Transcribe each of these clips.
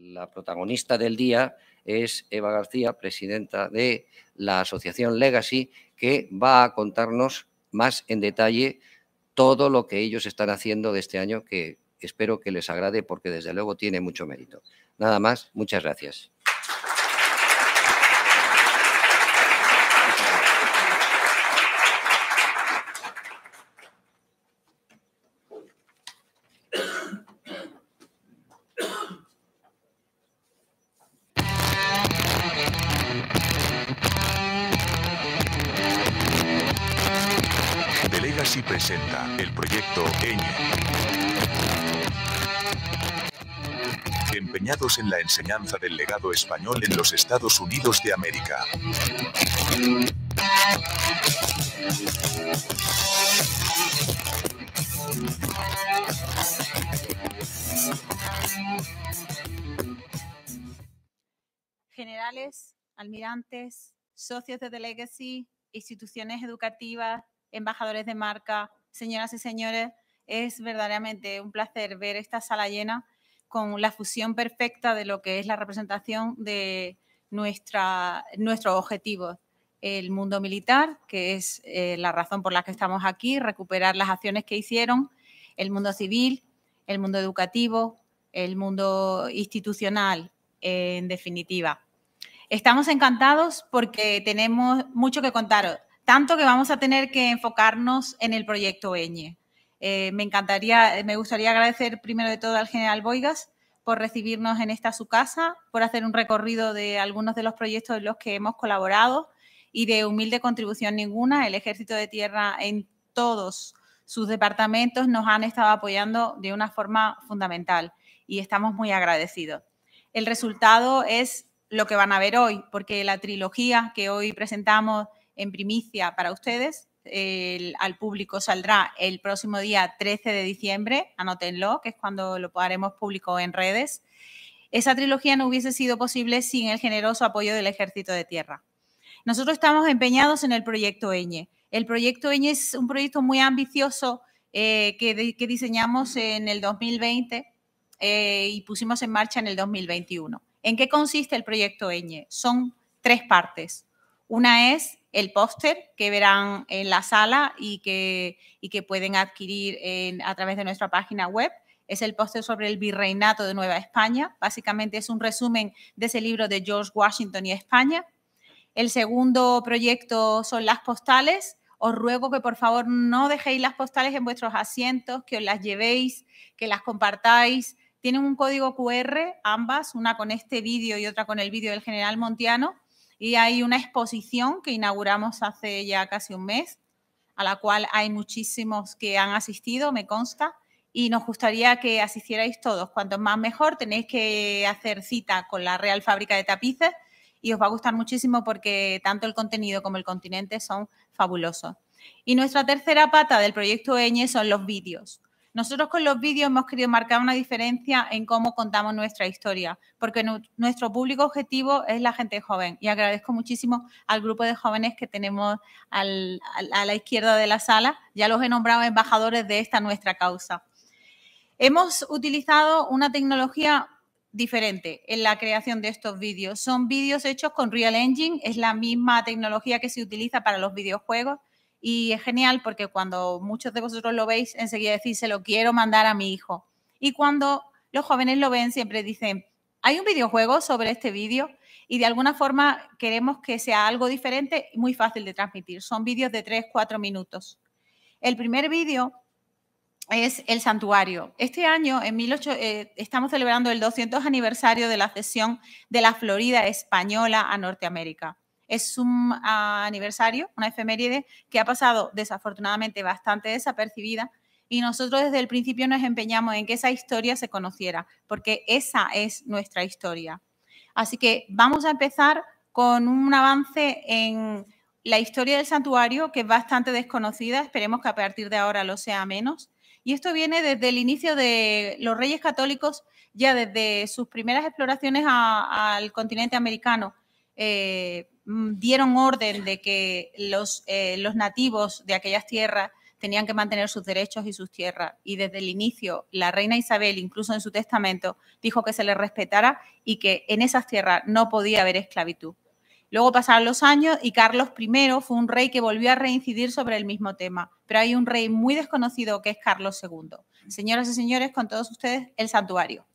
la protagonista del día es Eva García, presidenta de la Asociación Legacy, que va a contarnos más en detalle todo lo que ellos están haciendo de este año, que espero que les agrade porque desde luego tiene mucho mérito. Nada más, muchas gracias. empeñados en la enseñanza del legado español en los Estados Unidos de América. Generales, almirantes, socios de The Legacy, instituciones educativas, embajadores de marca, señoras y señores, es verdaderamente un placer ver esta sala llena con la fusión perfecta de lo que es la representación de nuestra, nuestros objetivos. El mundo militar, que es eh, la razón por la que estamos aquí, recuperar las acciones que hicieron, el mundo civil, el mundo educativo, el mundo institucional, en definitiva. Estamos encantados porque tenemos mucho que contaros, tanto que vamos a tener que enfocarnos en el proyecto Eñe, eh, me encantaría, eh, me gustaría agradecer primero de todo al general Boigas por recibirnos en esta su casa, por hacer un recorrido de algunos de los proyectos en los que hemos colaborado y de humilde contribución ninguna, el Ejército de Tierra en todos sus departamentos nos han estado apoyando de una forma fundamental y estamos muy agradecidos. El resultado es lo que van a ver hoy, porque la trilogía que hoy presentamos en primicia para ustedes al público saldrá el próximo día 13 de diciembre, anótenlo, que es cuando lo haremos público en redes. Esa trilogía no hubiese sido posible sin el generoso apoyo del Ejército de Tierra. Nosotros estamos empeñados en el proyecto ⁇ El proyecto ⁇ es un proyecto muy ambicioso eh, que, diseñamos en el 2020 eh, y pusimos en marcha en el 2021. ¿En qué consiste el proyecto ⁇ Son tres partes. Una es el póster que verán en la sala y que, pueden adquirir a través de nuestra página web. Es el póster sobre el virreinato de Nueva España. Básicamente es un resumen de ese libro de George Washington y España. El segundo proyecto son las postales. Os ruego que por favor no dejéis las postales en vuestros asientos, que os las llevéis, que las compartáis. Tienen un código QR, ambas, una con este vídeo y otra con el vídeo del general Montiano y hay una exposición que inauguramos hace ya casi un mes, a la cual hay muchísimos que han asistido, me consta, y nos gustaría que asistierais todos. Cuanto más mejor, tenéis que hacer cita con la Real Fábrica de Tapices y os va a gustar muchísimo porque tanto el contenido como el continente son fabulosos. Y nuestra tercera pata del proyecto Eñe son los vídeos. Nosotros con los vídeos hemos querido marcar una diferencia en cómo contamos nuestra historia, porque nuestro público objetivo es la gente joven. Y agradezco muchísimo al grupo de jóvenes que tenemos a la izquierda de la sala. Ya los he nombrado embajadores de esta nuestra causa. Hemos utilizado una tecnología diferente en la creación de estos vídeos. Son vídeos hechos con Real Engine, es la misma tecnología que se utiliza para los videojuegos y es genial porque cuando muchos de vosotros lo veis, enseguida decís, se lo quiero mandar a mi hijo. Y cuando los jóvenes lo ven, siempre dicen, hay un videojuego sobre este vídeo y de alguna forma queremos que sea algo diferente y muy fácil de transmitir. Son vídeos de 3, 4 minutos. El primer vídeo es el santuario. Este año, en 18, eh, estamos celebrando el 200 aniversario de la cesión de la Florida española a Norteamérica es un ah, aniversario, una efeméride que ha pasado desafortunadamente bastante desapercibida y nosotros desde el principio nos empeñamos en que esa historia se conociera, porque esa es nuestra historia. Así que vamos a empezar con un avance en la historia del santuario, que es bastante desconocida, esperemos que a partir de ahora lo sea menos. Y esto viene desde el inicio de los reyes católicos, ya desde sus primeras exploraciones al continente americano, eh, mm, dieron orden de que los, eh, los nativos de aquellas tierras tenían que mantener sus derechos y sus tierras. Y desde el inicio, la reina Isabel, incluso en su testamento, dijo que se les respetara y que en esas tierras no podía haber esclavitud. Luego pasaron los años y Carlos I fue un rey que volvió a reincidir sobre el mismo tema, pero hay un rey muy desconocido que es Carlos II. Señoras y señores, con todos ustedes, el santuario.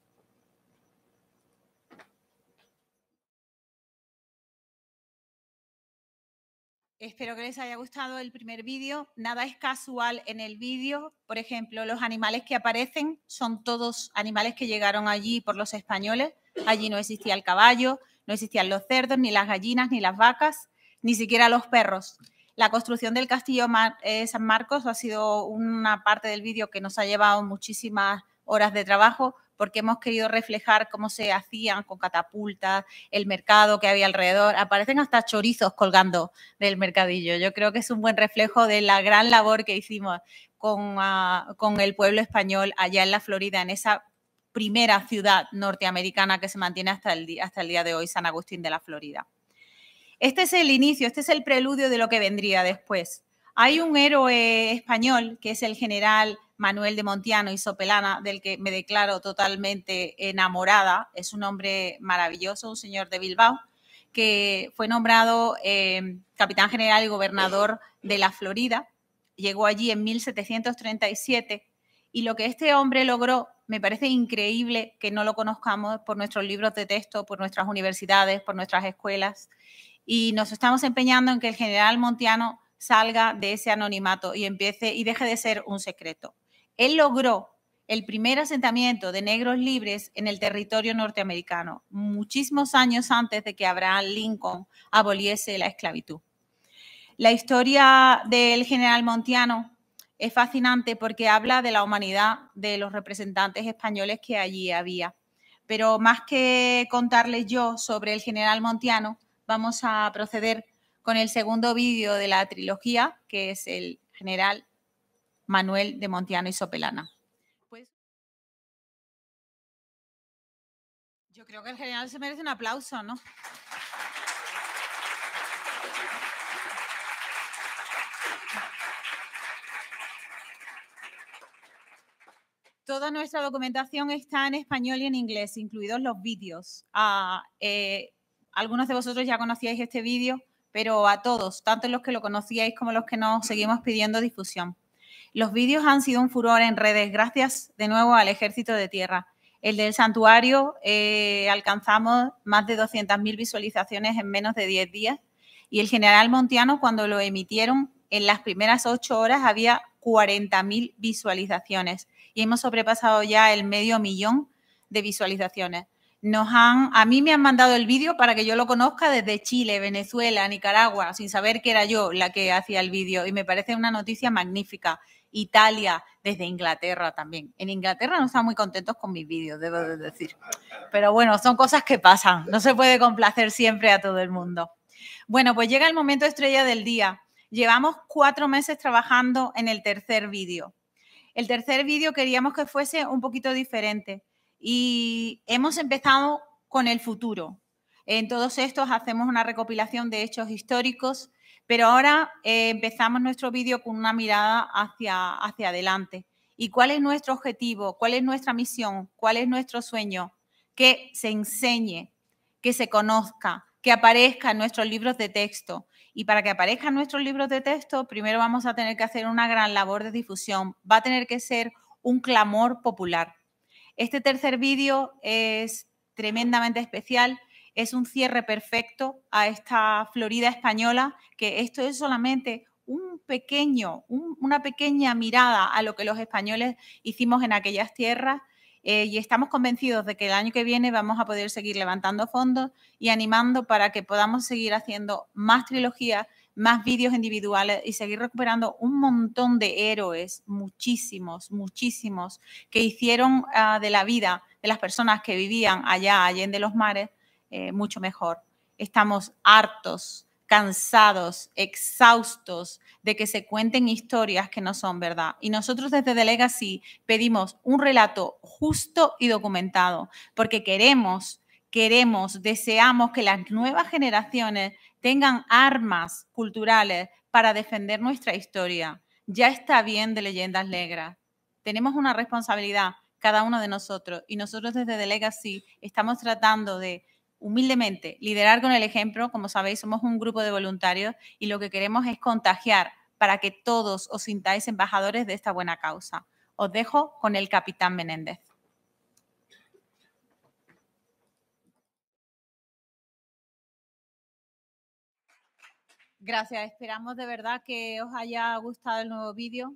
Espero que les haya gustado el primer vídeo. Nada es casual en el vídeo. Por ejemplo, los animales que aparecen son todos animales que llegaron allí por los españoles. Allí no existía el caballo, no existían los cerdos, ni las gallinas, ni las vacas, ni siquiera los perros. La construcción del castillo eh, San Marcos ha sido una parte del vídeo que nos ha llevado muchísimas horas de trabajo porque hemos querido reflejar cómo se hacían con catapultas, el mercado que había alrededor. Aparecen hasta chorizos colgando del mercadillo. Yo creo que es un buen reflejo de la gran labor que hicimos con, ah, el pueblo español allá en la Florida, en esa primera ciudad norteamericana que se mantiene hasta el día de hoy, San Agustín de la Florida. Este es el inicio, este es el preludio de lo que vendría después. Hay un héroe español que es el general Manuel de Montiano y Sopelana, del que me declaro totalmente enamorada. Es un hombre maravilloso, un señor de Bilbao, que fue nombrado eh, capitán general y gobernador de la Florida. Llegó allí en 1737 y lo que este hombre logró me parece increíble que no lo conozcamos por nuestros libros de texto, por nuestras universidades, por nuestras escuelas. Y nos estamos empeñando en que el general Montiano salga de ese anonimato y empiece y deje de ser un secreto. Él logró el primer asentamiento de negros libres en el territorio norteamericano, muchísimos años antes de que Abraham Lincoln aboliese la esclavitud. La historia del general Montiano es fascinante porque habla de la humanidad de los representantes españoles que allí había. Pero más que contarles yo sobre el general Montiano, vamos a proceder con el segundo vídeo de la trilogía, que es el general Manuel de Montiano y Sopelana. Pues yo creo que el general se merece un aplauso, ¿no? Toda nuestra documentación está en español y en inglés, incluidos los vídeos. Ah, eh, algunos de vosotros ya conocíais este vídeo, pero a todos, tanto los que lo conocíais como los que nos seguimos pidiendo difusión. Los vídeos han sido un furor en redes, gracias de nuevo al Ejército de Tierra. El del santuario eh, alcanzamos más de 200.000 visualizaciones en menos de 10 días y el general Montiano cuando lo emitieron en las primeras 8 horas había 40.000 visualizaciones y hemos sobrepasado ya el medio millón de visualizaciones. Nos han, a mí me han mandado el vídeo para que yo lo conozca desde Chile, Venezuela, Nicaragua, sin saber que era yo la que hacía el vídeo y me parece una noticia magnífica. Italia, desde Inglaterra también. En Inglaterra no están muy contentos con mis vídeos, debo decir. Pero bueno, son cosas que pasan. No se puede complacer siempre a todo el mundo. Bueno, pues llega el momento estrella del día. Llevamos cuatro meses trabajando en el tercer vídeo. El tercer vídeo queríamos que fuese un poquito diferente y hemos empezado con el futuro. En todos estos hacemos una recopilación de hechos históricos pero ahora eh, empezamos nuestro vídeo con una mirada hacia, hacia adelante. ¿Y cuál es nuestro objetivo? ¿Cuál es nuestra misión? ¿Cuál es nuestro sueño? Que se enseñe, que se conozca, que aparezca en nuestros libros de texto. Y para que aparezcan nuestros libros de texto, primero vamos a tener que hacer una gran labor de difusión. Va a tener que ser un clamor popular. Este tercer vídeo es tremendamente especial es un cierre perfecto a esta Florida española, que esto es solamente un pequeño, una pequeña mirada a lo que los españoles hicimos en aquellas tierras eh, y estamos convencidos de que el año que viene vamos a poder seguir levantando fondos y animando para que podamos seguir haciendo más trilogías, más vídeos individuales y seguir recuperando un montón de héroes, muchísimos, muchísimos, que hicieron ah, de la vida de las personas que vivían allá, allá en de los mares, eh, mucho mejor. Estamos hartos, cansados, exhaustos de que se cuenten historias que no son verdad. Y nosotros desde The Legacy pedimos un relato justo y documentado, porque queremos, queremos, deseamos que las nuevas generaciones tengan armas culturales para defender nuestra historia. Ya está bien de leyendas negras. Tenemos una responsabilidad cada uno de nosotros y nosotros desde The Legacy estamos tratando de humildemente, liderar con el ejemplo. Como sabéis, somos un grupo de voluntarios y lo que queremos es contagiar para que todos os sintáis embajadores de esta buena causa. Os dejo con el capitán Menéndez. Gracias, esperamos de verdad que os haya gustado el nuevo vídeo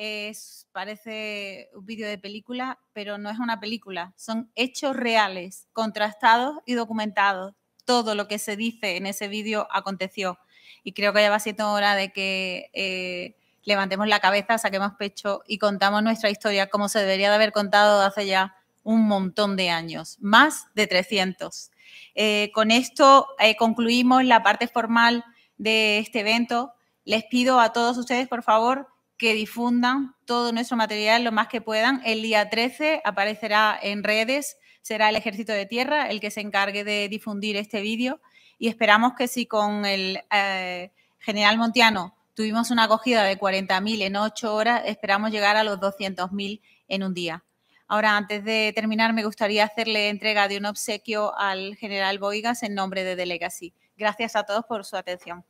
es, parece un vídeo de película, pero no es una película, son hechos reales, contrastados y documentados. Todo lo que se dice en ese vídeo aconteció. Y creo que ya va siendo hora de que eh, levantemos la cabeza, saquemos pecho y contamos nuestra historia como se debería de haber contado hace ya un montón de años, más de 300. Eh, con esto eh, concluimos la parte formal de este evento. Les pido a todos ustedes, por favor, que difundan todo nuestro material lo más que puedan. El día 13 aparecerá en redes, será el Ejército de Tierra el que se encargue de difundir este vídeo y esperamos que si con el eh, general Montiano tuvimos una acogida de 40.000 en ocho horas, esperamos llegar a los 200.000 en un día. Ahora, antes de terminar, me gustaría hacerle entrega de un obsequio al general Boigas en nombre de Delegacy. Gracias a todos por su atención.